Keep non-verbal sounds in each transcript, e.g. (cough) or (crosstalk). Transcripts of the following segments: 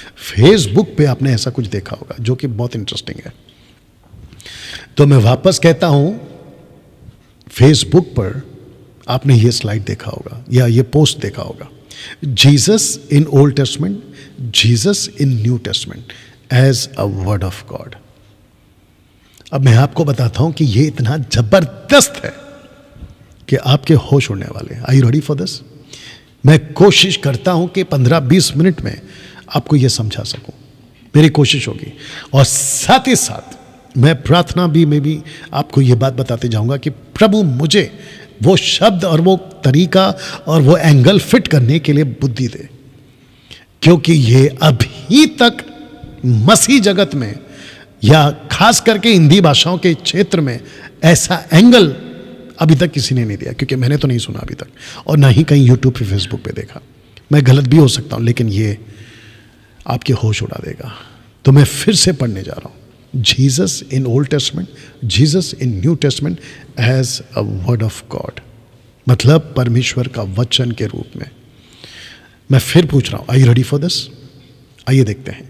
Facebook पे आपने ऐसा कुछ देखा होगा जो कि बहुत इंटरेस्टिंग है तो मैं वापस कहता हूं फेसबुक पर आपने ये स्लाइड देखा होगा या ये पोस्ट देखा होगा Jesus in Old Testament Jesus in New Testament as a word of God अब मैं आपको बताता हूं कि ये इतना जबरदस्त है कि आपके होश उड़ने वाले आई रेडी फॉर दिस मैं कोशिश करता हूं कि 15-20 मिनट में आपको यह समझा सकूं मेरी कोशिश होगी और साथ ही साथ मैं प्रार्थना भी में भी आपको यह बात बताते जाऊंगा कि प्रभु मुझे वो शब्द और वो तरीका और वो एंगल फिट करने के लिए बुद्धि दे क्योंकि ये अभी तक मसीह जगत में या खास करके हिंदी भाषाओं के क्षेत्र में ऐसा एंगल अभी तक किसी ने नहीं दिया क्योंकि मैंने तो नहीं सुना अभी तक और ना ही कहीं यूट्यूब पे फेसबुक पे देखा मैं गलत भी हो सकता हूं लेकिन ये आपके होश उड़ा देगा तो मैं फिर से पढ़ने जा रहा हूँ Jesus in Old Testament Jesus in New Testament has a word of God मतलब परमेश्वर का वचन के रूप में मैं फिर पूछ रहा हूँ आई रेडी फॉर दिस आइए देखते हैं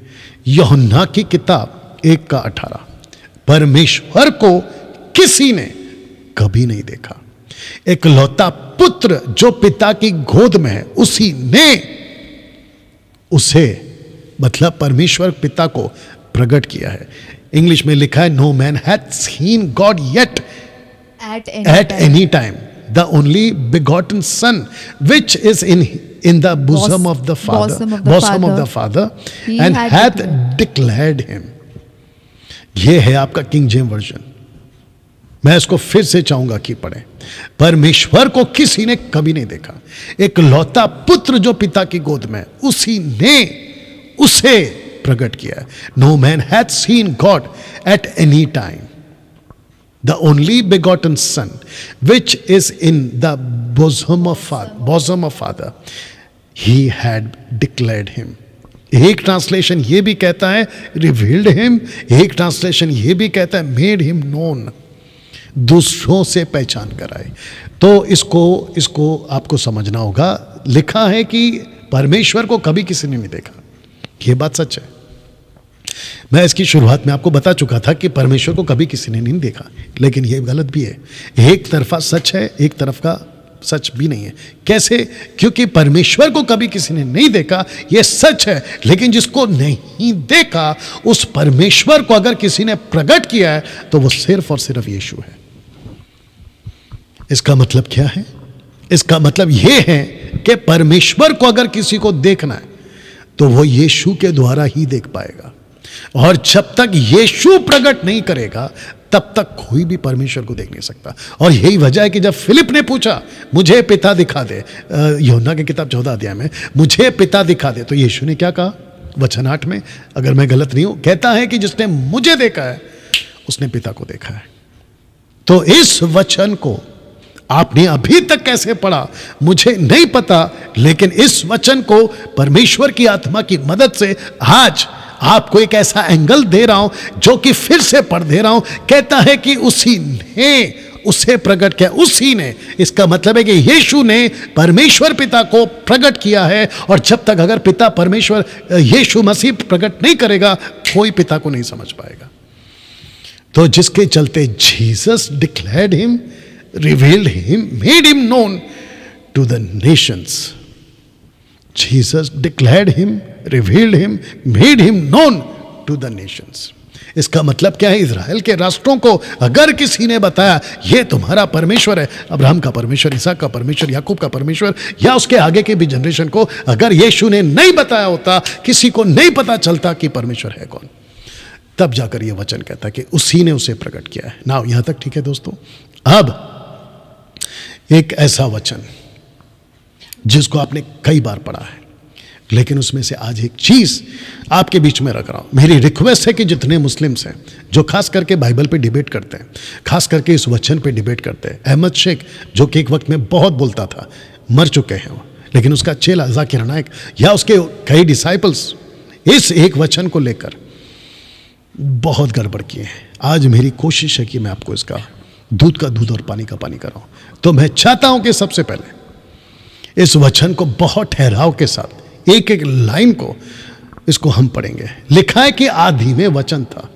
यहुन्ना की किताब एक का अठारह परमेश्वर को किसी ने कभी नहीं देखा एक लौता पुत्र जो पिता की गोद में है उसी ने उसे मतलब परमेश्वर पिता को प्रकट किया है इंग्लिश में लिखा है no man had seen God yet at any time the only begotten son which is in in the bosom of the father bosom of the father and father, of the ये है आपका king James version मैं इसको फिर से चाहूंगा कि पढ़े परमेश्वर को किसी ने कभी नहीं देखा एक लौता पुत्र जो पिता की गोद में उसी ने उसे प्रकट किया no man hath seen God at any time the only begotten son which is in the bosom of bosom of father he had declared him एक ट्रांसलेशन ये भी कहता है रिवील्ड हिम एक ट्रांसलेशन ये भी कहता है मेड हिम नोन दूसरों से पहचान कराए तो इसको इसको आपको समझना होगा लिखा है कि परमेश्वर को कभी किसी ने नहीं देखा ये बात सच है मैं इसकी शुरुआत में आपको बता चुका था कि परमेश्वर को कभी किसी ने नहीं देखा लेकिन यह गलत भी है एक तरफा सच है एक तरफ का सच भी नहीं है कैसे क्योंकि परमेश्वर को कभी किसी ने नहीं देखा यह सच है लेकिन जिसको नहीं देखा उस परमेश्वर को अगर किसी ने प्रकट किया है तो वो सिर्फ और सिर्फ यीशु है इसका मतलब क्या है इसका मतलब यह है कि परमेश्वर को अगर किसी को देखना है तो वो यीशु के द्वारा ही देख पाएगा और जब तक यीशु प्रकट नहीं करेगा तब तक कोई भी परमेश्वर को देख नहीं सकता और यही वजह है कि जब फिलिप ने पूछा मुझे पिता दिखा दे योना की किताब चौदह अध्याय में मुझे पिता दिखा दे तो यीशु ने क्या कहा वचन आठ में अगर मैं गलत नहीं हूं कहता है कि जिसने मुझे देखा है उसने पिता को देखा है तो इस वचन को आपने अभी तक कैसे पढ़ा मुझे नहीं पता लेकिन इस वचन को परमेश्वर की आत्मा की मदद से आज आपको एक ऐसा एंगल दे रहा हूं जो कि फिर से पढ़ दे रहा हूं कहता है कि उसी ने उसे प्रकट किया उसी ने इसका मतलब है कि यीशु ने परमेश्वर पिता को प्रकट किया है और जब तक अगर पिता परमेश्वर यीशु मसीह प्रकट नहीं करेगा कोई पिता को नहीं समझ पाएगा तो जिसके चलते Jesus declared him revealed him made him known to the nations Jesus declared him, revealed him, made him known to the nations. इसका मतलब क्या है इसराइल के राष्ट्रों को अगर किसी ने बताया ये तुम्हारा परमेश्वर है अब्राहम का परमेश्वर ईसा का परमेश्वर याकूब का परमेश्वर या उसके आगे के भी जनरेशन को अगर यीशु ने नहीं बताया होता किसी को नहीं पता चलता कि परमेश्वर है कौन तब जाकर यह वचन कहता कि उसी ने उसे प्रकट किया है ना यहां तक ठीक है दोस्तों अब एक ऐसा वचन जिसको आपने कई बार पढ़ा है लेकिन उसमें से आज एक चीज आपके बीच में रख रहा हूं मेरी रिक्वेस्ट है कि जितने मुस्लिम्स हैं जो खास करके बाइबल पे डिबेट करते हैं खास करके इस वचन पे डिबेट करते हैं अहमद शेख जो कि एक वक्त में बहुत बोलता था मर चुके हैं वो लेकिन उसका चेला जाकिर नायक या उसके कई डिसाइपल्स इस एक वचन को लेकर बहुत गड़बड़ किए हैं आज मेरी कोशिश है कि मैं आपको इसका दूध का दूध और पानी का पानी कराऊं तो मैं चाहता हूं कि सबसे पहले इस वचन को बहुत ठहराव के साथ एक एक लाइन को इसको हम पढ़ेंगे लिखा है कि आदि में वचन था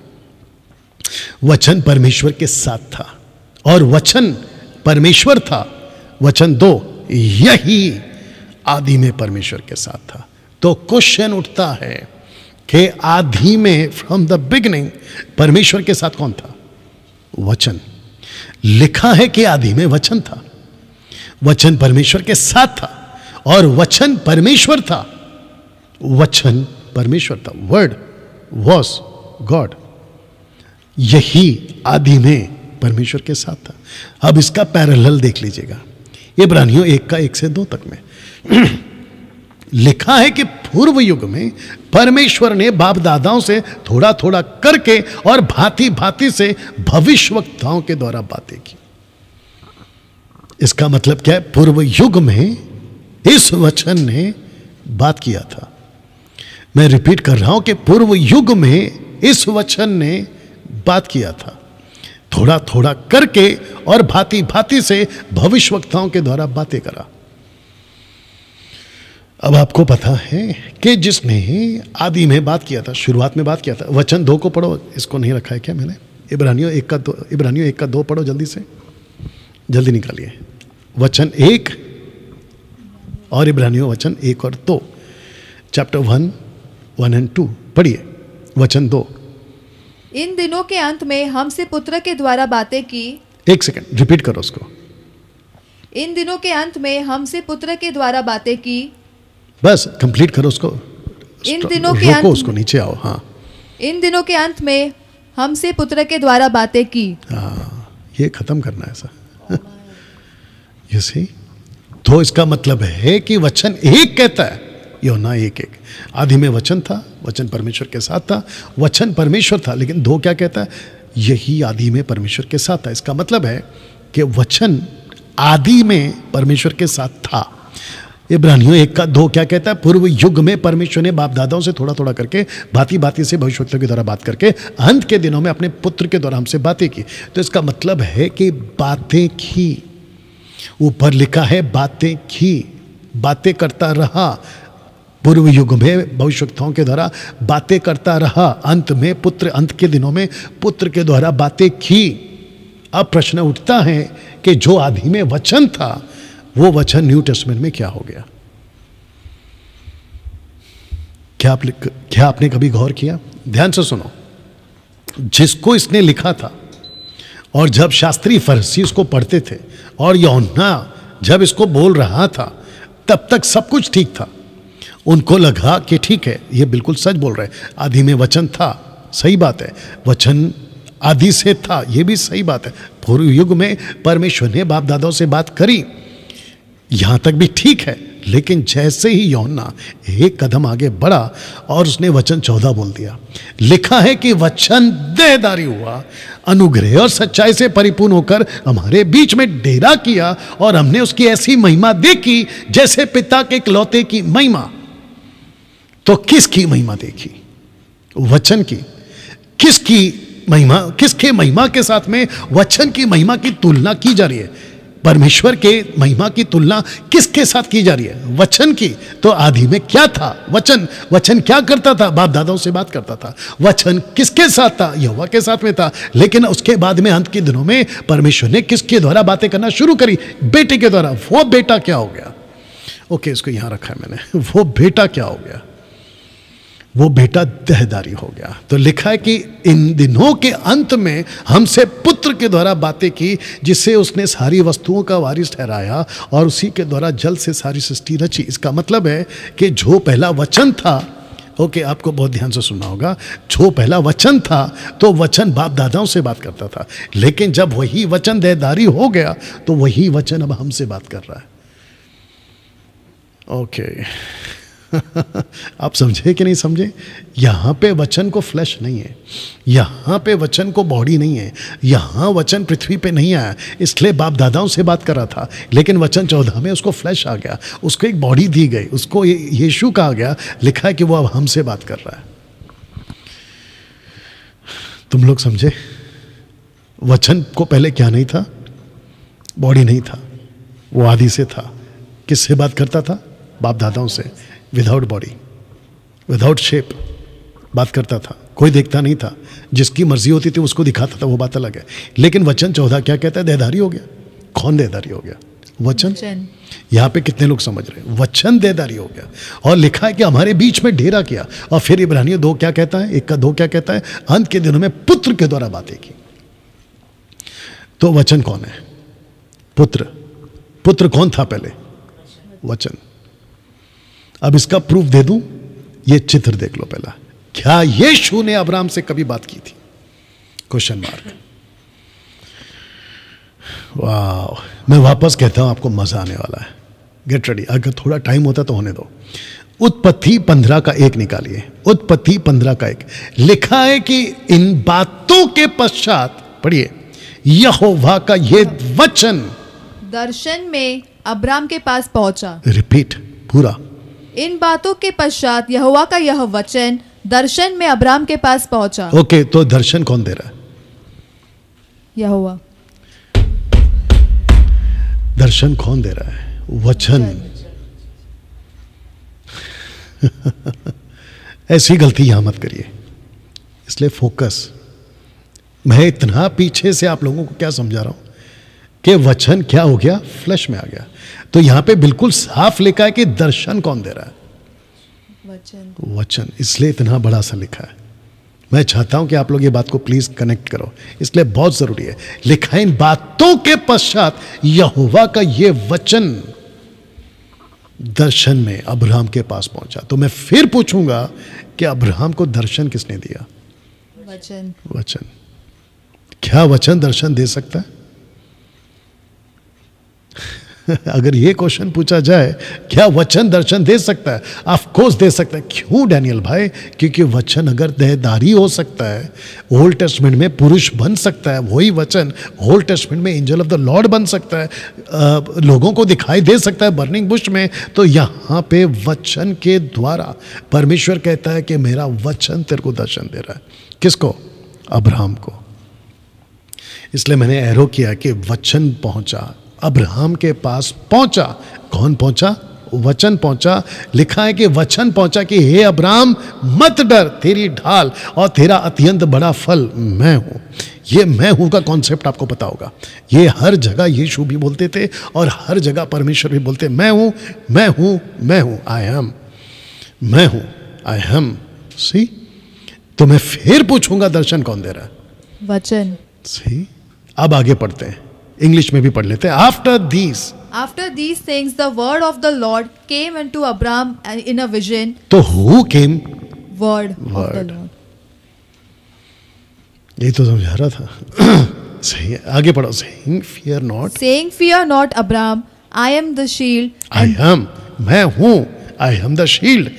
वचन परमेश्वर के साथ था और वचन परमेश्वर था वचन दो यही आदि में परमेश्वर के साथ था तो क्वेश्चन उठता है कि आदि में फ्रॉम द बिगनिंग परमेश्वर के साथ कौन था वचन लिखा है कि आदि में वचन था वचन परमेश्वर के साथ था और वचन परमेश्वर था वचन परमेश्वर था वर्ड वॉस गॉड यही आदि में परमेश्वर के साथ था अब इसका पैरल देख लीजिएगा इब्रानियों एक का एक से दो तक में (clears throat) लिखा है कि पूर्व युग में परमेश्वर ने बाप दादाओं से थोड़ा थोड़ा करके और भांति भांति से भविष्य वक्ताओं के द्वारा बातें की इसका मतलब क्या है पूर्व युग में इस वचन ने बात किया था मैं रिपीट कर रहा हूं कि पूर्व युग में इस वचन ने बात किया था थोड़ा थोड़ा करके और भांति भांति से भविष्यवक्ताओं के द्वारा बातें करा अब आपको पता है कि जिसने आदि में बात किया था शुरुआत में बात किया था वचन दो को पढ़ो इसको नहीं रखा है क्या मैंने इब्रानियों एक का दो इब्रानियों एक का दो पढ़ो जल्दी से जल्दी निकालिए वचन एक और इब्रानियों वचन एक और दो chapter one one and two पढ़िए वचन दो इन दिनों के अंत में हमसे पुत्र के द्वारा बातें की एक सेकंड रिपीट करो उसको इन दिनों के अंत में हमसे पुत्र के द्वारा बातें की बस कंप्लीट करो उसको इन दिनों के अंत उसको नीचे आओ हाँ इन दिनों के अंत में हमसे पुत्र के द्वारा बातें की हाँ ये खत्म करना है सर यू सी तो इसका मतलब है कि वचन एक कहता है योना एक एक आदि में वचन था वचन परमेश्वर के साथ था वचन परमेश्वर था लेकिन दो क्या कहता है यही आदि में परमेश्वर के साथ था इसका मतलब है कि वचन आदि में परमेश्वर के साथ था इब्रानियों एक का दो क्या कहता है पूर्व युग में परमेश्वर ने बाप दादाओं से थोड़ा थोड़ा करके भांति भांति से भविष्य के द्वारा बात करके अंत के दिनों में अपने पुत्र के द्वारा हमसे बातें की तो इसका मतलब है कि बातें की ऊपर लिखा है बातें की बातें करता रहा पूर्व युग में भविष्यताओं के द्वारा बातें करता रहा अंत में पुत्र अंत के दिनों में पुत्र के द्वारा बातें की अब प्रश्न उठता है कि जो आदि में वचन था वो वचन न्यू टेस्टमेंट में क्या हो गया क्या आप क्या आपने कभी गौर किया ध्यान से सुनो जिसको इसने लिखा था और जब शास्त्री फरसी उसको पढ़ते थे और यौना जब इसको बोल रहा था तब तक सब कुछ ठीक था उनको लगा कि ठीक है ये बिल्कुल सच बोल रहे हैं आधी में वचन था सही बात है वचन आदि से था ये भी सही बात है पूर्व युग में परमेश्वर ने बाप दादाओं से बात करी यहाँ तक भी ठीक है लेकिन जैसे ही यौना एक कदम आगे बढ़ा और उसने वचन चौदह बोल दिया लिखा है कि वचन देदारी हुआ अनुग्रह और सच्चाई से परिपूर्ण होकर हमारे बीच में डेरा किया और हमने उसकी ऐसी महिमा देखी जैसे पिता के इकलौते की महिमा तो किसकी महिमा देखी वचन की किसकी महिमा किसके महिमा के साथ में वचन की महिमा की तुलना की जा रही है परमेश्वर के महिमा की तुलना किसके साथ की जा रही है वचन की तो आदि में क्या था वचन वचन क्या करता था बाप दादाओं से बात करता था वचन किसके साथ था यहोवा के साथ में था लेकिन उसके बाद में अंत के दिनों में परमेश्वर ने किसके द्वारा बातें करना शुरू करी बेटे के द्वारा वो बेटा क्या हो गया ओके इसको यहाँ रखा है मैंने (laughs) वो बेटा क्या हो गया वो बेटा दहदारी हो गया तो लिखा है कि इन दिनों के अंत में हमसे पुत्र के द्वारा बातें की जिससे उसने सारी वस्तुओं का वारिस ठहराया और उसी के द्वारा जल से सारी सृष्टि रची इसका मतलब है कि जो पहला वचन था ओके okay, आपको बहुत ध्यान से सुनना होगा जो पहला वचन था तो वचन बाप दादाओं से बात करता था लेकिन जब वही वचन देदारी हो गया तो वही वचन अब हमसे बात कर रहा है ओके okay. (laughs) आप समझे कि नहीं समझे यहाँ पे वचन को फ्लैश नहीं है यहाँ पे वचन को बॉडी नहीं है यहाँ वचन पृथ्वी पे नहीं आया इसलिए बाप दादाओं से बात कर रहा था लेकिन वचन चौदह में उसको फ्लैश आ गया उसको एक बॉडी दी गई उसको यीशु कहा गया लिखा है कि वो अब हमसे बात कर रहा है तुम लोग समझे वचन को पहले क्या नहीं था बॉडी नहीं था वो आदि से था किससे बात करता था बाप दादाओं से विदाउट बॉडी विदाउट शेप बात करता था कोई देखता नहीं था जिसकी मर्जी होती थी उसको दिखाता था वो बात अलग है लेकिन वचन चौदह क्या कहता है देहधारी हो गया कौन देहधारी हो गया वचन यहाँ पे कितने लोग समझ रहे हैं वचन देदारी हो गया और लिखा है कि हमारे बीच में ढेरा किया और फिर इब्रानियों दो क्या कहता है एक का दो क्या कहता है अंत के दिनों में पुत्र के द्वारा बातें की तो वचन कौन है पुत्र पुत्र कौन था पहले वचन अब इसका प्रूफ दे दूं ये चित्र देख लो पहला क्या यीशु ने अब्राम से कभी बात की थी क्वेश्चन मार्क वाह मैं वापस कहता हूं आपको मजा आने वाला है गेट रेडी अगर थोड़ा टाइम होता तो होने दो उत्पत्ति पंद्रह का एक निकालिए उत्पत्ति पंद्रह का एक लिखा है कि इन बातों के पश्चात पढ़िए यहोवा का ये वचन दर्शन में अब्राम के पास पहुंचा रिपीट पूरा इन बातों के पश्चात यहुआ का यह वचन दर्शन में अब्राम के पास पहुंचा ओके okay, तो दर्शन कौन दे रहा है यहोवा दर्शन कौन दे रहा है वचन (laughs) ऐसी गलती यहां मत करिए इसलिए फोकस मैं इतना पीछे से आप लोगों को क्या समझा रहा हूं कि वचन क्या हो गया फ्लश में आ गया तो यहाँ पे बिल्कुल साफ लिखा है कि दर्शन कौन दे रहा है वचन वचन इसलिए इतना बड़ा सा लिखा है मैं चाहता हूं कि आप लोग ये बात को प्लीज कनेक्ट करो इसलिए बहुत जरूरी है लिखा इन बातों के पश्चात यहुवा का ये वचन दर्शन में अब्राहम के पास पहुंचा तो मैं फिर पूछूंगा कि अब्राहम को दर्शन किसने दिया वचन वचन क्या वचन दर्शन दे सकता है (laughs) अगर ये क्वेश्चन पूछा जाए क्या वचन दर्शन दे सकता है ऑफकोर्स दे सकता है क्यों डैनियल भाई क्योंकि वचन अगर देहदारी हो सकता है ओल्ड टेस्टमेंट में पुरुष बन सकता है वही वचन ओल्ड टेस्टमेंट में एंजल ऑफ द लॉर्ड बन सकता है आ, लोगों को दिखाई दे सकता है बर्निंग बुश में तो यहाँ पे वचन के द्वारा परमेश्वर कहता है कि मेरा वचन तेरे को दर्शन दे रहा है किसको अब्राहम को इसलिए मैंने एरो किया कि वचन पहुंचा अब्राहम के पास पहुंचा कौन पहुंचा वचन पहुंचा लिखा है कि वचन पहुंचा कि हे अब्राहम मत डर तेरी ढाल और तेरा अत्यंत बड़ा फल मैं हूं ये मैं हूं का कॉन्सेप्ट आपको पता होगा ये हर जगह यीशु भी बोलते थे और हर जगह परमेश्वर भी बोलते मैं हूं मैं हूं मैं हूं आई एम मैं हूं आई एम सी तो मैं फिर पूछूंगा दर्शन कौन दे रहा है वचन सी अब आगे पढ़ते हैं इंग्लिश में भी पढ़ लेते हैं after these After these things, the word of the Lord came unto Abram in a vision. तो who came? Word, word. of the Lord. यही तो समझा रहा था सही है आगे पढ़ो saying fear not saying fear not Abram I am the shield I am मैं हूँ I am the shield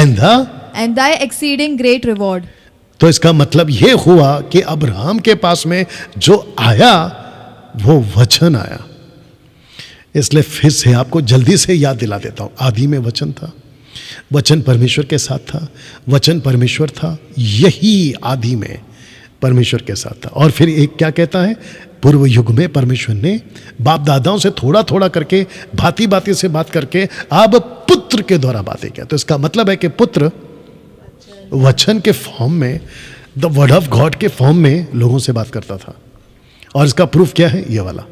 and the and thy exceeding great reward तो इसका मतलब ये हुआ कि अब्राहम के पास में जो आया वो वचन आया इसलिए फिर से आपको जल्दी से याद दिला देता हूं आदि में वचन था वचन परमेश्वर के साथ था वचन परमेश्वर था यही आदि में परमेश्वर के साथ था और फिर एक क्या कहता है पूर्व युग में परमेश्वर ने बाप दादाओं से थोड़ा थोड़ा करके भांति भांति से बात करके अब पुत्र के द्वारा बातें किया तो इसका मतलब है कि पुत्र वचन के फॉर्म में द वर्ड ऑफ गॉड के फॉर्म में लोगों से बात करता था और इसका प्रूफ क्या है ये वाला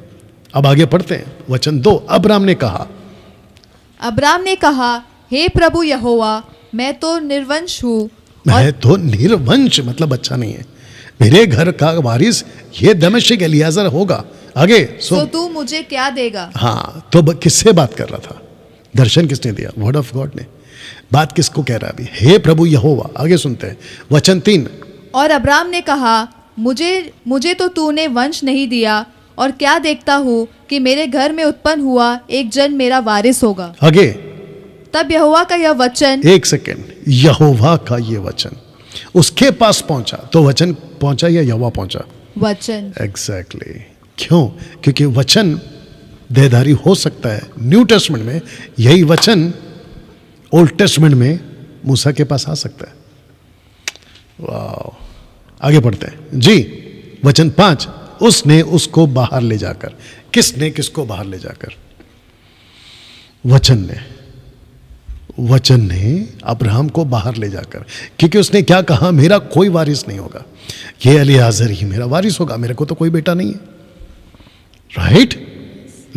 अब आगे पढ़ते हैं वचन दो अब्राम ने कहा अब्राम ने कहा हे प्रभु यहोवा मैं तो निर्वंश हूँ मैं तो निर्वंश मतलब अच्छा नहीं है मेरे घर का वारिस ये दमिश्क एलियाजर होगा आगे सो तो तू मुझे क्या देगा हाँ तो किससे बात कर रहा था दर्शन किसने दिया वर्ड ऑफ गॉड ने बात किसको कह रहा है अभी हे प्रभु यहोवा आगे सुनते हैं वचन तीन और अब्राम ने कहा मुझे मुझे तो तूने वंश नहीं दिया और क्या देखता हूँ कि मेरे घर में उत्पन्न हुआ एक जन मेरा वारिस होगा आगे तब यहोवा का यह वचन एक सेकेंड यहोवा का यह वचन उसके पास पहुंचा तो वचन पहुंचा या यहोवा पहुंचा वचन एग्जैक्टली exactly. क्यों क्योंकि वचन देहधारी हो सकता है न्यू टेस्टमेंट में यही वचन ओल्ड टेस्टमेंट में मूसा के पास आ सकता है वाह आगे पढ़ते हैं जी वचन पांच उसने उसको बाहर ले जाकर किसने किसको बाहर ले जाकर वचन ने वचन ने अब्राहम को बाहर ले जाकर क्योंकि उसने क्या कहा मेरा कोई वारिस नहीं होगा ये अलीहाजर ही मेरा वारिस होगा मेरे को तो कोई बेटा नहीं है राइट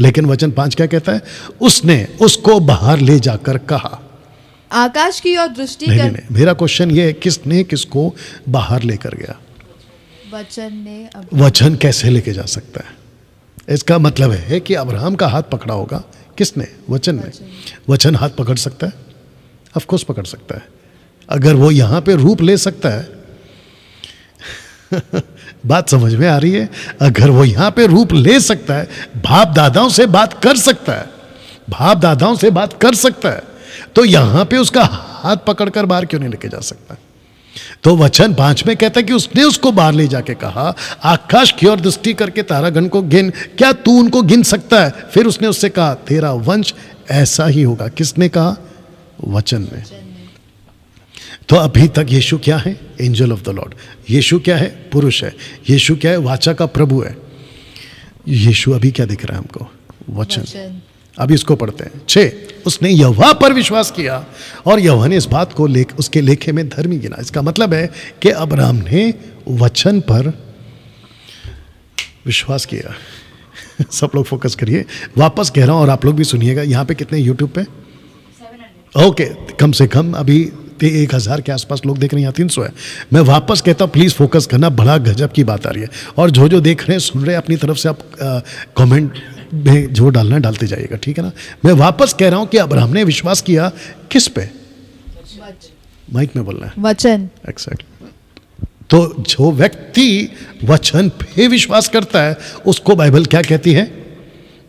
लेकिन वचन पांच क्या कहता है उसने उसको बाहर ले जाकर कहा आकाश की और दृष्टि नहीं, नहीं, नहीं, मेरा क्वेश्चन ये है किसने किसको बाहर लेकर गया वचन ने वचन कैसे लेके जा सकता है इसका मतलब है कि अब्राहम का हाथ पकड़ा होगा किसने वचन, ने वचन हाथ पकड़ सकता है ऑफकोर्स पकड़ सकता है अगर वो यहाँ पे रूप ले सकता है (laughs) बात समझ में आ रही है अगर वो यहाँ पे रूप ले सकता है भाप दादाओं से बात कर सकता है भाप दादाओं से बात कर सकता है तो यहां पे उसका हाथ पकड़कर बाहर क्यों नहीं लेके जा सकता तो वचन पांच में कहता है कि उसने उसको बाहर ले जाके कहा आकाश की ओर दृष्टि करके तारागण को गिन क्या तू उनको गिन सकता है फिर उसने उससे कहा तेरा वंश ऐसा ही होगा किसने कहा वचन में तो अभी तक यीशु क्या है angel of the Lord Yeshu क्या है पुरुष है यीशु क्या है वाचा का प्रभु है यीशु अभी क्या दिख रहा है हमको वचन, वचन। अभी इसको पढ़ते हैं छे उसने यवा पर विश्वास किया और यवा ने इस बात को लेख उसके लेखे में धर्मी गिना इसका मतलब है कि अब्राहम ने वचन पर विश्वास किया (laughs) सब लोग फोकस करिए वापस कह रहा हूँ और आप लोग भी सुनिएगा यहाँ पे कितने यूट्यूब पे ओके okay, कम से कम अभी एक हज़ार के आसपास लोग देख रहे हैं यहाँ तीन सौ है मैं वापस कहता हूँ प्लीज़ फोकस करना बड़ा गजब की बात आ रही है और जो जो देख रहे हैं सुन रहे हैं अपनी तरफ से आप कमेंट में जो डालना है डालते जाइएगा ठीक है ना मैं वापस कह रहा हूँ कि अब्राहम ने विश्वास किया किस पे माइक में बोलना है वचन एक्सैक्ट तो जो व्यक्ति वचन पे विश्वास करता है उसको बाइबल क्या कहती है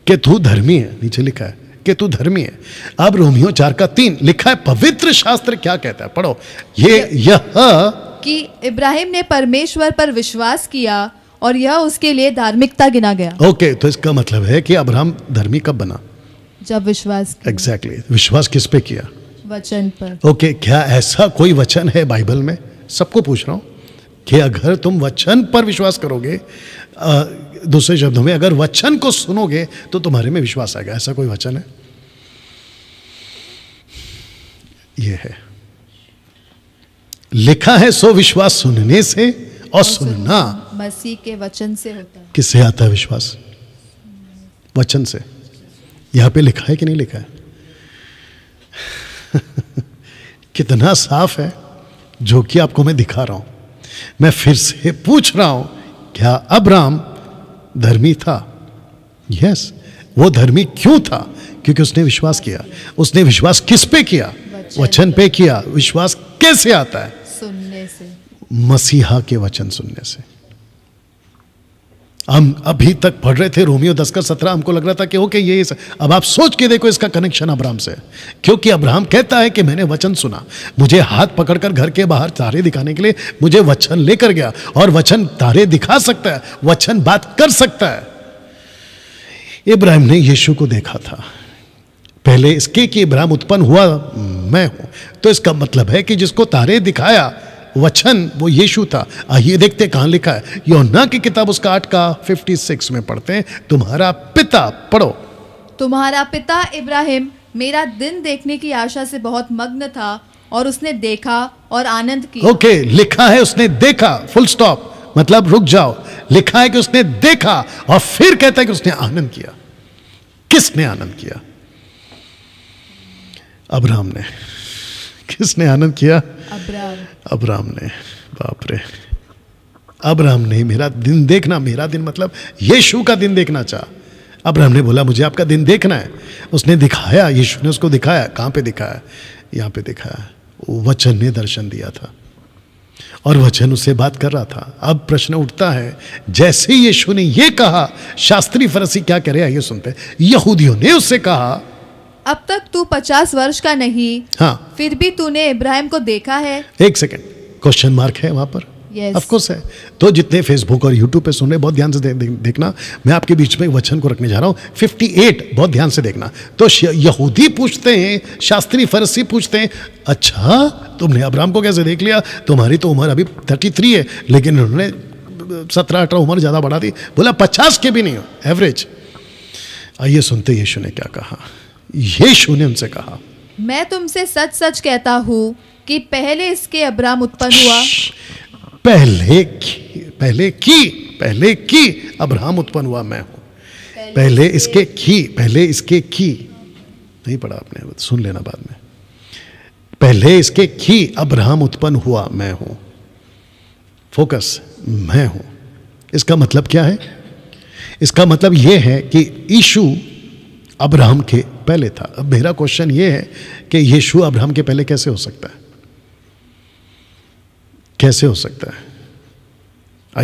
कि तू धर्मी है नीचे लिखा है कि तू धर्मी है अब रोमियो चार का तीन लिखा है पवित्र शास्त्र क्या कहता है पढ़ो ये यह कि इब्राहिम ने परमेश्वर पर विश्वास किया और यह उसके लिए धार्मिकता गिना गया ओके okay, तो इसका मतलब है कि अब्राहम धर्मी कब बना जब विश्वास एग्जैक्टली exactly. विश्वास किस पे किया वचन पर ओके okay, क्या ऐसा कोई वचन है बाइबल में सबको पूछ रहा हूँ कि अगर तुम वचन पर विश्वास करोगे दूसरे शब्दों में अगर वचन को सुनोगे तो तुम्हारे में विश्वास आएगा ऐसा कोई वचन है यह है लिखा है सो विश्वास सुनने से और सुनना मसीह के वचन से होता है किससे आता है विश्वास वचन से यहाँ पे लिखा है कि नहीं लिखा है (laughs) कितना साफ है जो कि आपको मैं दिखा रहा हूं मैं फिर से पूछ रहा हूं क्या अब्राम धर्मी था यस वो धर्मी क्यों था क्योंकि उसने विश्वास किया उसने विश्वास किस पे किया वचन पे किया विश्वास कैसे आता है सुनने से मसीहा के वचन सुनने से हम अभी तक पढ़ रहे थे रोमियो दस का सत्रह हमको लग रहा था कि ओके ये इस, अब आप सोच के देखो इसका कनेक्शन अब्राहम से क्योंकि अब्राहम कहता है कि मैंने वचन सुना मुझे हाथ पकड़कर घर के बाहर तारे दिखाने के लिए मुझे वचन लेकर गया और वचन तारे दिखा सकता है वचन बात कर सकता है इब्राहिम ने यीशु को देखा था पहले इसके कि इब्राहिम उत्पन्न हुआ मैं हूं तो इसका मतलब है कि जिसको तारे दिखाया वचन वो यीशु था आइए देखते कहाँ लिखा है योना की किताब उसका आठ का फिफ्टी सिक्स में पढ़ते हैं तुम्हारा पिता पढ़ो तुम्हारा पिता इब्राहिम मेरा दिन देखने की आशा से बहुत मग्न था और उसने देखा और आनंद किया ओके okay, लिखा है उसने देखा फुल स्टॉप मतलब रुक जाओ लिखा है कि उसने देखा और फिर कहता है कि उसने आनंद किया किसने आनंद किया अब्राहम ने किसने आनंद किया अब्राम ने बाप रे अब्राम ने मेरा दिन देखना मेरा दिन मतलब यीशु का दिन देखना चाह अब्राम ने बोला मुझे आपका दिन देखना है उसने दिखाया यीशु ने उसको दिखाया कहाँ पे दिखाया यहाँ पे दिखाया वचन ने दर्शन दिया था और वचन उससे बात कर रहा था अब प्रश्न उठता है जैसे यीशु ने यह कहा शास्त्री फरसी क्या कह रहे हैं ये सुनते यहूदियों ने उससे कहा अब तक तू पचास वर्ष का नहीं हाँ फिर भी तूने इब्राहिम को देखा है एक सेकेंड क्वेश्चन मार्क है वहां पर ऑफकोर्स yes. है तो जितने फेसबुक और यूट्यूब पे सुन रहे बहुत ध्यान से दे, दे, देखना मैं आपके बीच में वचन को रखने जा रहा हूँ 58 बहुत ध्यान से देखना तो यहूदी पूछते हैं शास्त्री फरसी पूछते हैं अच्छा तुमने अब्राम को कैसे देख लिया तुम्हारी तो उम्र अभी 33 है लेकिन उन्होंने सत्रह अठारह उम्र ज़्यादा बढ़ा दी बोला पचास के भी नहीं हो एवरेज आइए सुनते यीशु ने क्या कहा यीशु ने उनसे कहा मैं तुमसे सच सच कहता हूँ कि पहले इसके अब्राम उत्पन्न हुआ पहले की पहले की पहले की अब्राम उत्पन्न हुआ मैं हूँ पहले, पहले इसके की पहले इसके की नहीं पढ़ा आपने सुन लेना बाद में पहले इसके की अब्राम उत्पन्न हुआ मैं हूँ फोकस मैं हूँ इसका मतलब क्या है इसका मतलब यह है कि ईशु अब्राहम के पहले था अब मेरा क्वेश्चन ये है कि यीशु अब्राहम के पहले कैसे हो सकता है कैसे हो सकता है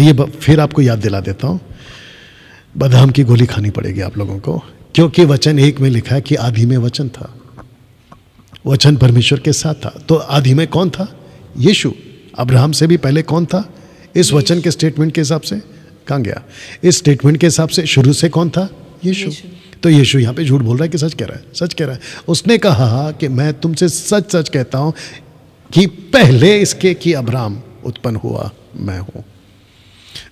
आइए फिर आपको याद दिला देता हूं बदाम की गोली खानी पड़ेगी आप लोगों को क्योंकि वचन एक में लिखा है कि आदि में वचन था वचन परमेश्वर के साथ था तो आदि में कौन था यीशु अब्राहम से भी पहले कौन था इस वचन के स्टेटमेंट के हिसाब से कहा गया इस स्टेटमेंट के हिसाब से शुरू से कौन था यीशु तो यीशु यहाँ पे झूठ बोल रहा है कि सच कह रहा है सच कह रहा है उसने कहा कि मैं तुमसे सच सच कहता हूँ कि पहले इसके कि अब्राम उत्पन्न हुआ मैं हूँ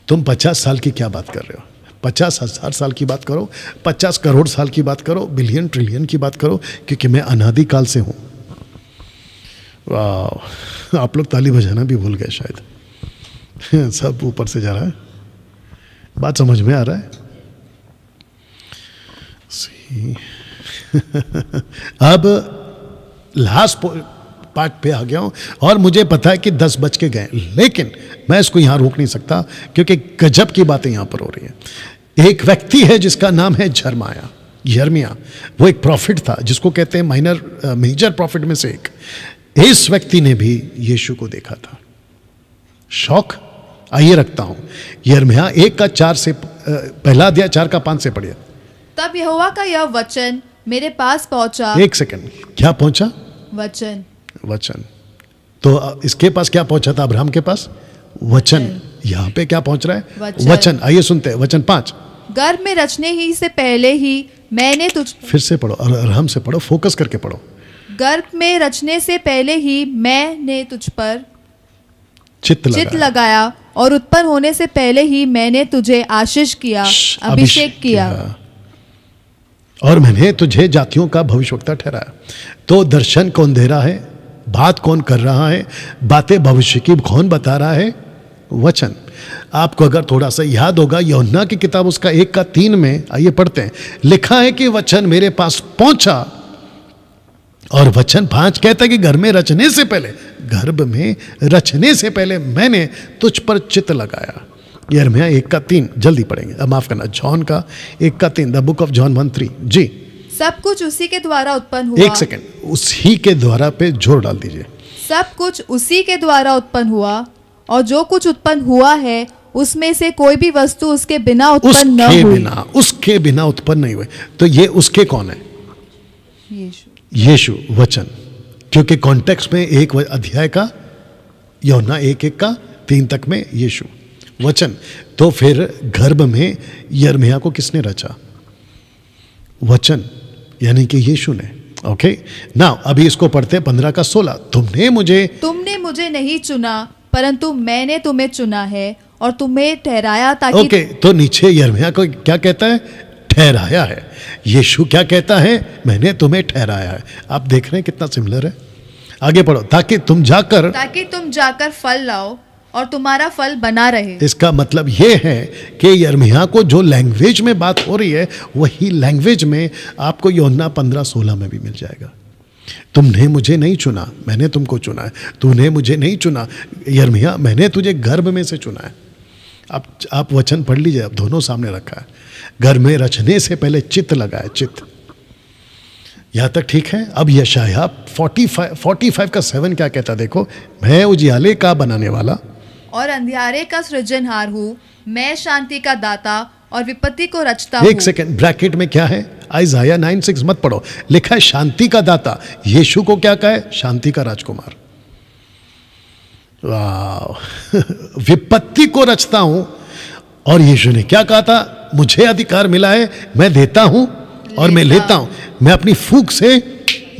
तुम पचास साल की क्या बात कर रहे हो पचास हजार साल की बात करो पचास करोड़ साल की बात करो बिलियन ट्रिलियन की बात करो क्योंकि मैं अनादि काल से हूँ वाह आप लोग ताली बजाना भी भूल गए शायद (laughs) सब ऊपर से जा रहा है बात समझ में आ रहा है (laughs) अब लास्ट पार्ट पे आ गया हूँ और मुझे पता है कि दस बज के गए लेकिन मैं इसको यहाँ रोक नहीं सकता क्योंकि गजब की बातें यहाँ पर हो रही हैं एक व्यक्ति है जिसका नाम है झरमाया यर्मिया वो एक प्रॉफिट था जिसको कहते हैं माइनर मेजर प्रॉफिट में से एक इस व्यक्ति ने भी यीशु को देखा था शौक आइए रखता हूं यर्मिया एक का चार से uh, पहला दिया चार का पांच से पढ़िया तब यहोवा का यह वचन मेरे पास पहुंचा एक सेकंड क्या पहुंचा वचन वचन तो इसके पास क्या पहुंचा था अब्राहम के पास वचन यहाँ पे क्या पहुंच रहा है वचन, आइए सुनते हैं वचन पांच गर्भ में रचने ही से पहले ही मैंने तुझ फिर से पढ़ो और आराम से पढ़ो फोकस करके पढ़ो गर्भ में रचने से पहले ही मैंने तुझ पर चित लगाया, चित लगाया और उत्पन्न होने से पहले ही मैंने तुझे आशीष किया अभिषेक किया, किया। और मैंने तुझे जातियों का भविष्यवक्ता ठहराया तो दर्शन कौन दे रहा है बात कौन कर रहा है बातें भविष्य की कौन बता रहा है वचन आपको अगर थोड़ा सा याद होगा यौना की किताब उसका एक का तीन में आइए पढ़ते हैं लिखा है कि वचन मेरे पास पहुंचा और वचन पांच कहता है कि घर में रचने से पहले गर्भ में रचने से पहले मैंने तुझ पर चित लगाया यरमिया एक का तीन जल्दी पढ़ेंगे माफ़ करना जॉन का एक का तीन the book of John one three जी सब कुछ उसी के द्वारा उत्पन्न हुआ एक सेकेंड उसी के द्वारा पे जोर डाल दीजिए सब कुछ उसी के द्वारा उत्पन्न हुआ और जो कुछ उत्पन्न हुआ है उसमें से कोई भी वस्तु उसके बिना उत्पन्न न हुई बिना उसके बिना उत्पन्न नहीं हुए तो ये उसके कौन है यीशु यीशु वचन क्योंकि कॉन्टेक्स्ट में एक अध्याय का यौना एक एक का तीन तक में यीशु वचन तो फिर गर्भ में यर्मिया को किसने रचा वचन यानी कि यीशु ने ओके ना अभी इसको पढ़ते पंद्रह का सोलह तुमने मुझे तुमने मुझे नहीं चुना परंतु मैंने तुम्हें चुना है और तुम्हें ठहराया ताकि ओके तो नीचे यर्मिया को क्या कहता है ठहराया है यीशु क्या कहता है मैंने तुम्हें ठहराया है आप देख रहे हैं कितना सिमिलर है आगे पढ़ो ताकि तुम जाकर ताकि तुम जाकर फल लाओ और तुम्हारा फल बना रहे इसका मतलब ये है कि यर्मिया को जो लैंग्वेज में बात हो रही है वही लैंग्वेज में आपको योना पंद्रह सोलह में भी मिल जाएगा तुमने मुझे नहीं चुना मैंने तुमको चुना है तूने मुझे नहीं चुना यर्मिया मैंने तुझे गर्भ में से चुना है आप आप वचन पढ़ लीजिए आप दोनों सामने रखा है घर में रचने से पहले चित्त लगाए चित चित्त यहाँ तक ठीक है अब Yashayah forty five forty five का सेवन क्या कहता देखो मैं उजियाले का बनाने वाला और अंधियारे का सृजनहार हूँ मैं शांति का दाता और विपत्ति को रचता एक सेकंड ब्रैकेट में क्या है आइजाया नाइन सिक्स मत पढ़ो लिखा है शांति का दाता यीशु को क्या कहे शांति का राजकुमार (laughs) विपत्ति को रचता हूं और यीशु ने क्या कहा था मुझे अधिकार मिला है मैं देता हूं और मैं लेता हूं मैं अपनी फूक से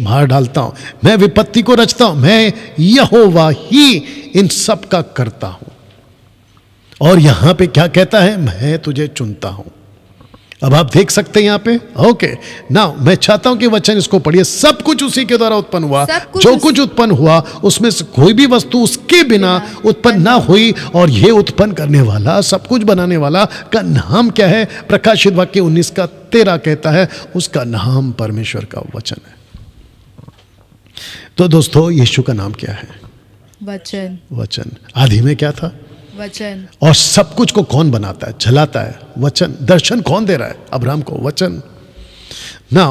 मार डालता हूं मैं विपत्ति को रचता हूं मैं यहोवा ही इन सब का करता हूं और यहां पे क्या कहता है मैं तुझे चुनता हूं अब आप देख सकते हैं यहां पे ओके ना मैं चाहता हूं कि वचन इसको पढ़िए सब कुछ उसी के द्वारा उत्पन्न हुआ कुछ जो कुछ उत्पन्न हुआ उसमें से कोई भी वस्तु उसके बिना उत्पन्न ना हुई और यह उत्पन्न करने वाला सब कुछ बनाने वाला का नाम क्या है प्रकाशित वाक्य उन्नीस का तेरा कहता है उसका नाम परमेश्वर का वचन है तो दोस्तों यीशु का नाम क्या है वचन वचन आदि में क्या था वचन और सब कुछ को कौन बनाता है झलाता है वचन दर्शन कौन दे रहा है अब्राहम को वचन ना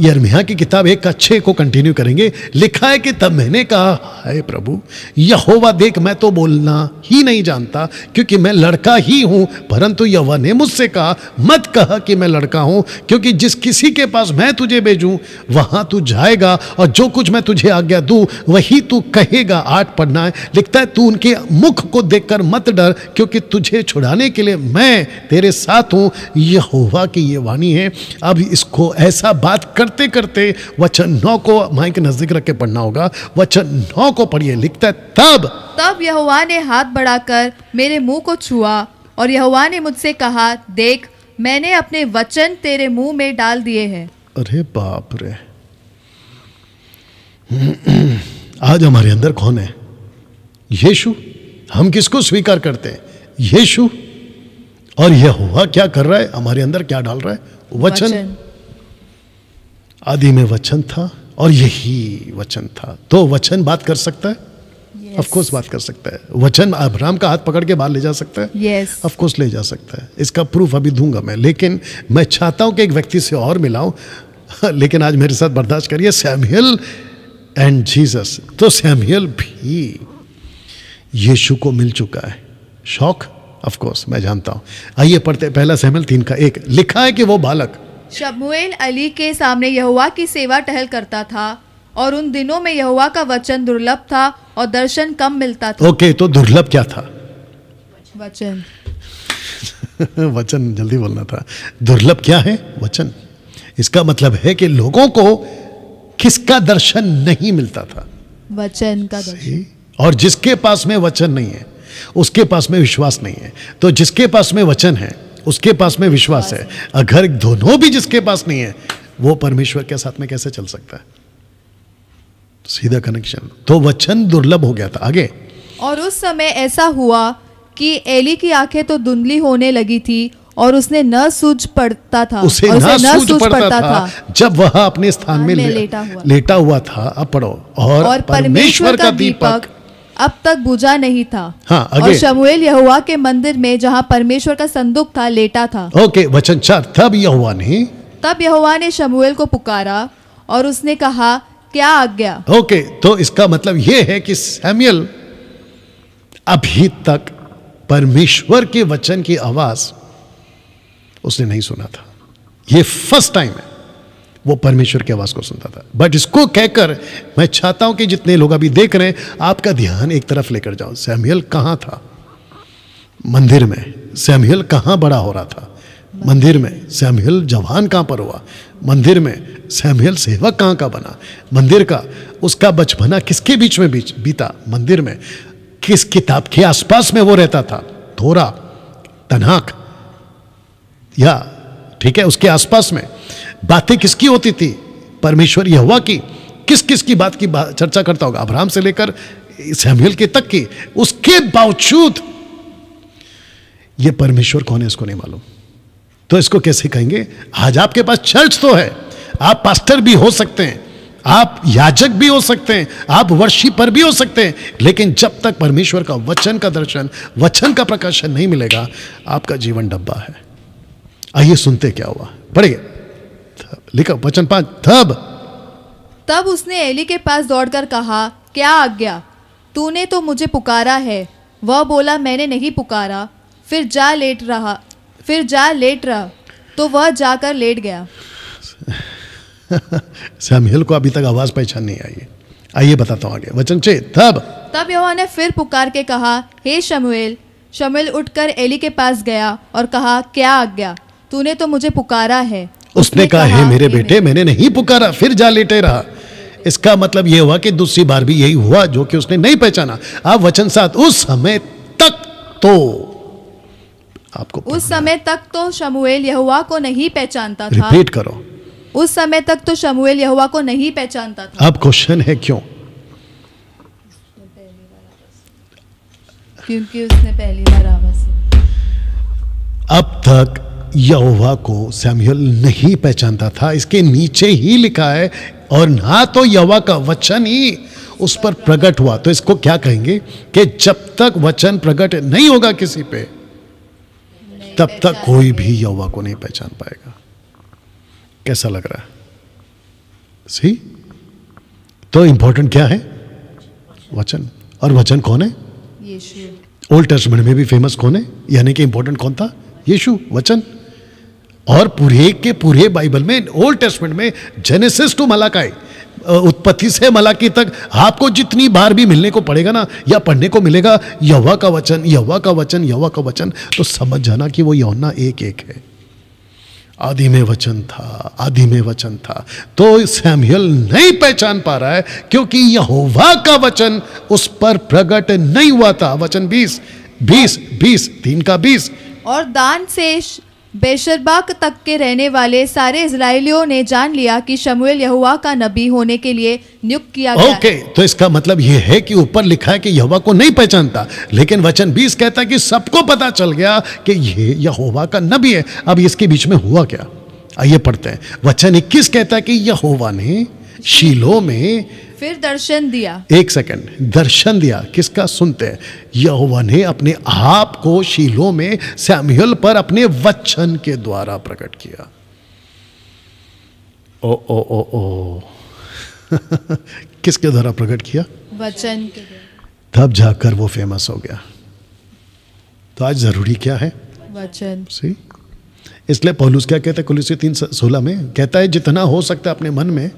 यरमिया की किताब एक अच्छे को कंटिन्यू करेंगे लिखा है कि तब मैंने कहा हे प्रभु यहोवा देख मैं तो बोलना ही नहीं जानता क्योंकि मैं लड़का ही हूं परंतु यहोवा ने मुझसे कहा मत कहा कि मैं लड़का हूं क्योंकि जिस किसी के पास मैं तुझे भेजूं वहां तू जाएगा और जो कुछ मैं तुझे आज्ञा दू वही तू कहेगा आठ पढ़ना है लिखता है तू उनके मुख को देखकर मत डर क्योंकि तुझे छुड़ाने के लिए मैं तेरे साथ हूँ यहोवा की ये वाणी है अब इसको ऐसा बात कर करते करते वचन नौ को माई के नजदीक रख के पढ़ना होगा वचन नौ को पढ़िए लिखता है तब तब यहुआ ने हाथ बढ़ाकर मेरे मुंह को छुआ और यहुआ ने मुझसे कहा देख मैंने अपने वचन तेरे मुंह में डाल दिए हैं अरे बाप रे आज हमारे अंदर कौन है यीशु हम किसको स्वीकार करते हैं यीशु और यह हुआ क्या कर रहा है हमारे अंदर क्या डाल रहा है वचन, वचन। आदि में वचन था और यही वचन था तो वचन बात कर सकता है ऑफ yes. कोर्स बात कर सकता है वचन अब्राम का हाथ पकड़ के बाहर ले जा सकता है yes. ऑफ कोर्स ले जा सकता है इसका प्रूफ अभी दूंगा मैं लेकिन मैं चाहता हूं कि एक व्यक्ति से और मिलाऊं (laughs) लेकिन आज मेरे साथ बर्दाश्त करिए सैमुअल एंड जीसस तो सैमुअल भी यीशु को मिल चुका है शौक ऑफ कोर्स मैं जानता हूं आइए पढ़ते पहला सहमल तीन का एक लिखा है कि वो बालक शमुएल अली के सामने यहुआ की सेवा टहल करता था और उन दिनों में यहुआ का वचन दुर्लभ था और दर्शन कम मिलता था ओके तो दुर्लभ क्या था वचन (laughs) वचन जल्दी बोलना था दुर्लभ क्या है वचन इसका मतलब है कि लोगों को किसका दर्शन नहीं मिलता था वचन का दर्शन और जिसके पास में वचन नहीं है उसके पास में विश्वास नहीं है तो जिसके पास में वचन है उसके पास में विश्वास है अगर दोनों भी जिसके पास नहीं है वो परमेश्वर के साथ में कैसे चल सकता है सीधा कनेक्शन तो वचन दुर्लभ हो गया था आगे और उस समय ऐसा हुआ कि एली की आंखें तो धुंधली होने लगी थी और उसने न सूझ पड़ता था उसे न सूझ, पड़ता, था, था जब वह अपने स्थान में ले, लेटा हुआ लेटा हुआ था अब पढ़ो और, और परमेश्वर, का दीपक, दीपक अब तक बुझा नहीं था हाँ, और शमुएल यहुआ के मंदिर में जहाँ परमेश्वर का संदूक था लेटा था ओके वचन चार तब यहुआ ने तब यहुआ ने शमुएल को पुकारा और उसने कहा क्या आज्ञा ओके तो इसका मतलब यह है कि सैमुअल अभी तक परमेश्वर के वचन की आवाज उसने नहीं सुना था यह फर्स्ट टाइम है वो परमेश्वर की आवाज़ को सुनता था बट इसको कहकर मैं चाहता हूं कि जितने लोग अभी देख रहे हैं आपका ध्यान एक तरफ लेकर जाओ सैम्यल कहाँ था मंदिर में सैम्यल कहाँ बड़ा हो रहा था मंदिर में सैम्यल जवान कहाँ पर हुआ मंदिर में सैम्यल सेवक कहाँ का बना मंदिर का उसका बचपना किसके बीच में बीच बीता मंदिर में किस किताब के आसपास में वो रहता था थोरा तनाक या ठीक है उसके आसपास में बातें किसकी होती थी परमेश्वर यह हुआ कि किस किस की बात की बात चर्चा करता होगा अब्राहम से लेकर सैमुअल के तक की उसके बावजूद यह परमेश्वर कौन है इसको नहीं मालूम तो इसको कैसे कहेंगे आज आपके पास चर्च तो है आप पास्टर भी हो सकते हैं आप याजक भी हो सकते हैं आप वर्षी पर भी हो सकते हैं लेकिन जब तक परमेश्वर का वचन का दर्शन वचन का प्रकाशन नहीं मिलेगा आपका जीवन डब्बा है आइए सुनते क्या हुआ पढ़िए लिखा वचन पांच तब तब उसने एली के पास दौड़कर कहा क्या आज्ञा तूने तो मुझे पुकारा है वह बोला मैंने नहीं पुकारा फिर जा लेट रहा फिर जा लेट रहा तो वह जाकर लेट गया (laughs) सैमुएल को अभी तक आवाज पहचान नहीं आई आइए बताता हूँ आगे वचन छे तब तब यहोवा ने फिर पुकार के कहा हे शमुएल शमुएल उठकर एली के पास गया और कहा क्या आज्ञा तूने तो मुझे पुकारा है उसने कहा हे मेरे बेटे मैंने नहीं पुकारा फिर जा लेटे रहा इसका मतलब यह हुआ कि दूसरी बार भी यही हुआ जो कि उसने नहीं पहचाना आप वचन साथ उस समय तक तो आपको उस समय तक तो शमुएल यहुआ को नहीं पहचानता था रिपीट करो उस समय तक तो शमुएल यहुआ को नहीं पहचानता था अब क्वेश्चन है क्यों क्योंकि उसने पहली बार आवाज अब तक यहोवा को सैमुअल नहीं पहचानता था इसके नीचे ही लिखा है और ना तो यहोवा का वचन ही उस पर प्रकट हुआ तो इसको क्या कहेंगे कि जब तक वचन प्रकट नहीं होगा किसी पे तब तक कोई भी यहोवा को नहीं पहचान पाएगा कैसा लग रहा है सी तो इंपॉर्टेंट क्या है वचन और वचन कौन है ओल्ड टेस्टमेंट में भी फेमस कौन है यानी कि इंपॉर्टेंट कौन था यीशु वचन और पूरे के पूरे बाइबल में ओल्ड टेस्टमेंट में जेनेसिस टू मलाकाई उत्पत्ति से मलाकी तक आपको जितनी बार भी मिलने को पड़ेगा ना या पढ़ने को मिलेगा यवा का वचन यवा का वचन यवा का वचन तो समझ जाना कि वो यौना एक एक है आदि में वचन था आदि में वचन था तो सैमुअल नहीं पहचान पा रहा है क्योंकि यहोवा का वचन उस पर प्रकट नहीं हुआ था वचन बीस बीस बीस तीन का बीस और दान से बेशरबाक तक के रहने वाले सारे इसराइलियों ने जान लिया कि शमुएल यहुआ का नबी होने के लिए नियुक्त किया गया ओके okay, तो इसका मतलब यह है कि ऊपर लिखा है कि यहुआ को नहीं पहचानता लेकिन वचन 20 कहता है कि सबको पता चल गया कि ये यहुआ का नबी है अब इसके बीच में हुआ क्या आइए पढ़ते हैं वचन इक्कीस कहता है कि यहोवा ने शीलो में फिर दर्शन दिया एक सेकंड दर्शन दिया किसका सुनते हैं यहोवा ने अपने आप को शीलों में सैम्यूल पर अपने वचन के द्वारा प्रकट किया ओ ओ ओ ओ (laughs) किसके द्वारा प्रकट किया वचन के तब जाकर वो फेमस हो गया तो आज जरूरी क्या है वचन सी इसलिए पहलूस क्या कहता है कुलूसी तीन सोलह में कहता है जितना हो सकता है अपने मन में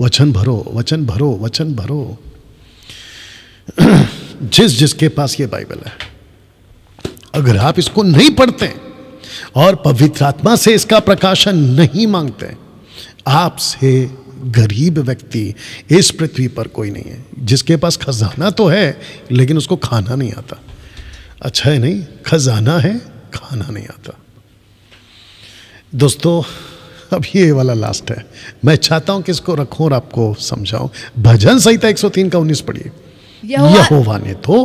वचन भरो वचन भरो वचन भरो (clears throat) जिस जिसके पास ये बाइबल है अगर आप इसको नहीं पढ़ते और पवित्र आत्मा से इसका प्रकाशन नहीं मांगते आपसे गरीब व्यक्ति इस पृथ्वी पर कोई नहीं है जिसके पास खजाना तो है लेकिन उसको खाना नहीं आता अच्छा है नहीं खजाना है खाना नहीं आता दोस्तों अब ये वाला लास्ट है मैं चाहता हूं कि इसको रखूँ और आपको समझाओ भजन सहित 103 का 19 पढ़िए यहोवा ने तो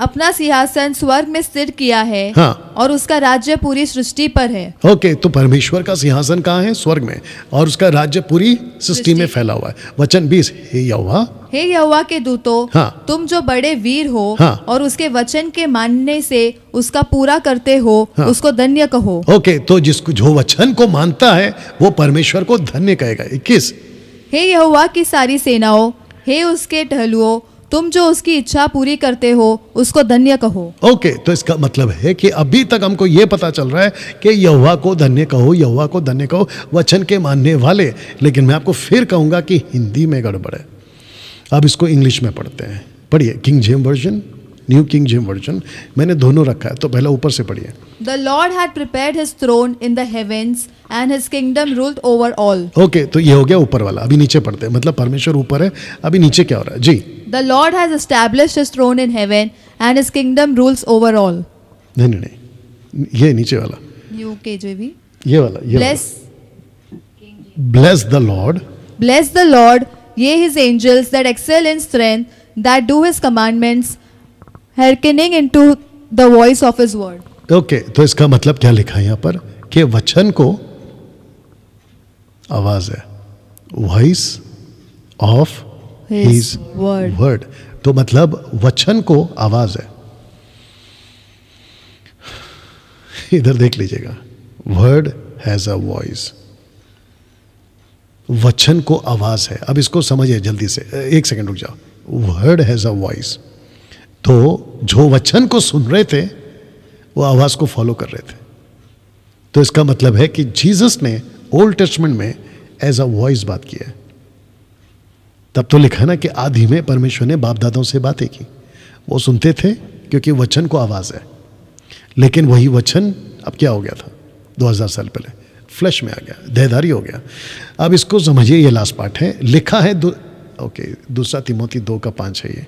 अपना सिंहासन स्वर्ग में स्थिर किया है हाँ। और उसका राज्य पूरी सृष्टि पर है ओके तो परमेश्वर का सिंहासन कहाँ है स्वर्ग में और उसका राज्य पूरी सृष्टि में फैला हुआ है वचन बीस हे युवा हे यहोवा के दूतो हाँ। तुम जो बड़े वीर हो हाँ। और उसके वचन के मानने से उसका पूरा करते हो हाँ। उसको धन्य कहो ओके तो जिसको जो वचन को मानता है वो परमेश्वर को धन्य कहेगा इक्कीस हे युवा की सारी सेनाओं हे उसके टहलुओं तुम जो उसकी इच्छा पूरी करते हो उसको धन्य कहो ओके okay, तो इसका मतलब है कि अभी तक हमको ये पता चल रहा है कि यहुआ को धन्य कहो यहुआ को धन्य कहो वचन के मानने वाले लेकिन मैं आपको फिर कहूंगा कि हिंदी में गड़बड़ है अब इसको इंग्लिश में पढ़ते हैं पढ़िए King James Version New King James Version मैंने दोनों रखा है तो पहले ऊपर से पढ़िए the Lord had prepared his throne in the heavens and his kingdom ruled over all okay तो ये हो गया ऊपर वाला अभी नीचे पढ़ते हैं मतलब परमेश्वर ऊपर है अभी नीचे क्या हो रहा है जी Lord has established his throne in heaven and his kingdom rules over all नहीं नहीं ये नीचे वाला यू केजेवी ये वाला ये bless bless the Lord bless the Lord ये his angels that excel in strength that do his commandments hearkening into the voice of his word okay तो इसका मतलब क्या लिखा है यहाँ पर कि वचन को आवाज है वॉइस ऑफ हिज वर्ड तो मतलब वचन को आवाज है इधर देख लीजिएगा वर्ड हैज अ वॉइस वचन को आवाज है अब इसको समझिए जल्दी से एक सेकंड रुक जाओ वर्ड हैज अ वॉइस तो जो वचन को सुन रहे थे वो आवाज को फॉलो कर रहे थे तो इसका मतलब है कि जीसस ने ओल्ड टेस्टमेंट में एज अ वॉइस बात की है तब तो लिखा ना कि आदि में परमेश्वर ने बाप दादाओं से बातें की वो सुनते थे क्योंकि वचन को आवाज़ है लेकिन वही वचन अब क्या हो गया था 2000 साल पहले फ्लैश में आ गया देहदारी हो गया अब इसको समझिए ये लास्ट पार्ट है लिखा है दु, ओके दूसरा तिमोती दो का पाँच है ये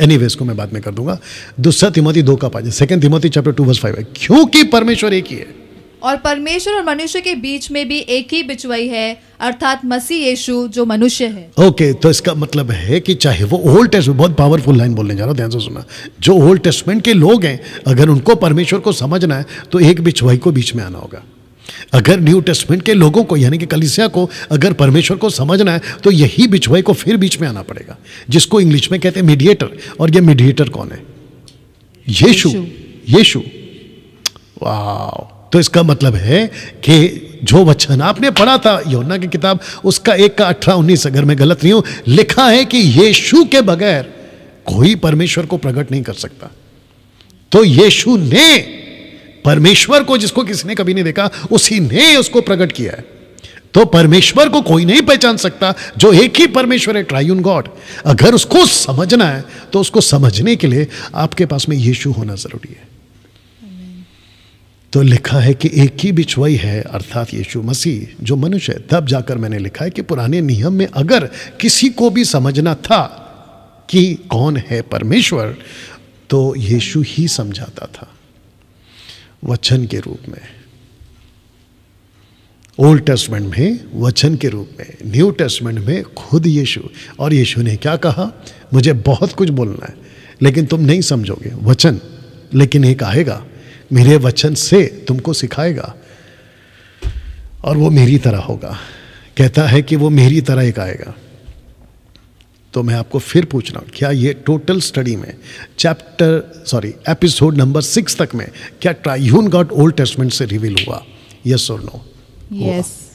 एनी anyway, इसको मैं बाद में कर दूंगा दूसरा तिमोती दो का पाँच है second Timothy chapter two verse five है क्योंकि परमेश्वर एक ही है और परमेश्वर और मनुष्य के बीच में भी एक ही बिचवाई है अर्थात मसी यीशु जो मनुष्य है ओके okay, तो इसका मतलब है कि चाहे वो ओल्ड टेस्ट बहुत पावरफुल लाइन बोलने जा रहा ध्यान से सुना जो ओल्ड टेस्टमेंट के लोग हैं अगर उनको परमेश्वर को समझना है तो एक बिचवाई को बीच में आना होगा अगर न्यू टेस्टमेंट के लोगों को यानी कि कलिसिया को अगर परमेश्वर को समझना है तो यही बिछवाई को फिर बीच में आना पड़ेगा जिसको इंग्लिश में कहते हैं मीडिएटर और ये मीडिएटर कौन है यीशु यीशु वाह तो इसका मतलब है कि जो वचन आपने पढ़ा था योना की किताब उसका एक का अठारह उन्नीस अगर मैं गलत नहीं हूं लिखा है कि यीशु के बगैर कोई परमेश्वर को प्रकट नहीं कर सकता तो यीशु ने परमेश्वर को जिसको किसी ने कभी नहीं देखा उसी ने उसको प्रकट किया है तो परमेश्वर को कोई नहीं पहचान सकता जो एक ही परमेश्वर है ट्रायून गॉड अगर उसको समझना है तो उसको समझने के लिए आपके पास में यीशु होना जरूरी है तो लिखा है कि एक ही बिछवाई है अर्थात यीशु मसीह जो मनुष्य है तब जाकर मैंने लिखा है कि पुराने नियम में अगर किसी को भी समझना था कि कौन है परमेश्वर तो यीशु ही समझाता था वचन के रूप में ओल्ड टेस्टमेंट में वचन के रूप में न्यू टेस्टमेंट में खुद यीशु और यीशु ने क्या कहा मुझे बहुत कुछ बोलना है लेकिन तुम नहीं समझोगे वचन लेकिन एक आएगा मेरे वचन से तुमको सिखाएगा और वो मेरी तरह होगा कहता है कि वो मेरी तरह एक आएगा तो मैं आपको फिर पूछ रहा हूं क्या ये टोटल स्टडी में chapter sorry episode number six तक में क्या ट्राइन गॉड ओल्ड टेस्टमेंट से रिवील हुआ यस और नो यस